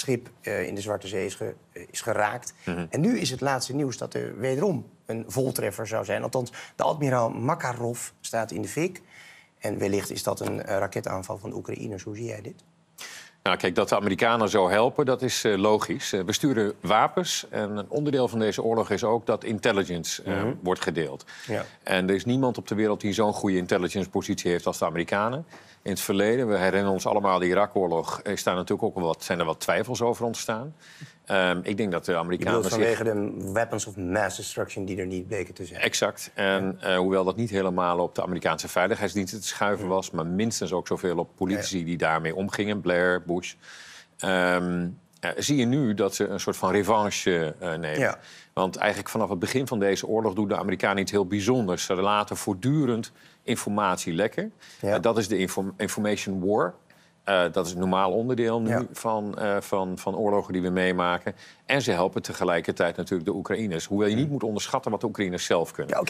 schip eh, in de Zwarte Zee is, eh, geraakt. Mhm. En nu is het laatste nieuws dat er wederom een voltreffer zou zijn. Althans, de admiraal Makarov staat in de fik. En wellicht is dat een eh, raketaanval van de Oekraïners. Hoe zie jij dit? Nou, kijk, dat de Amerikanen zo helpen, dat is eh, logisch. Eh, we sturen wapens en een onderdeel van deze oorlog is ook dat intelligence eh, mhm. wordt gedeeld. Ja. En er is niemand op de wereld die zo'n goede intelligence-positie heeft als de Amerikanen. In het verleden, we herinneren ons allemaal de Irak-oorlog, staan natuurlijk ook wat, zijn er wat twijfels over ontstaan. Um, ik denk dat de Amerikanen. Zich... vanwege de weapons of mass destruction die er niet bleken te zijn. Exact. En eh, hoewel dat niet helemaal op de Amerikaanse veiligheidsdiensten te schuiven was, maar minstens ook zoveel op politici die daarmee omgingen, Blair, Bush. Ehm, zie je nu dat ze een soort van revanche eh, nemen. Want eigenlijk vanaf het begin van deze oorlog doen de Amerikanen iets heel bijzonders. Ze laten voortdurend informatie lekken. Ja. dat is de information war. Eh, dat is een normaal onderdeel nu van, eh, van, van oorlogen die we meemaken. En ze helpen tegelijkertijd natuurlijk de Oekraïners. Hoewel je mm. niet moet onderschatten wat de Oekraïners zelf kunnen.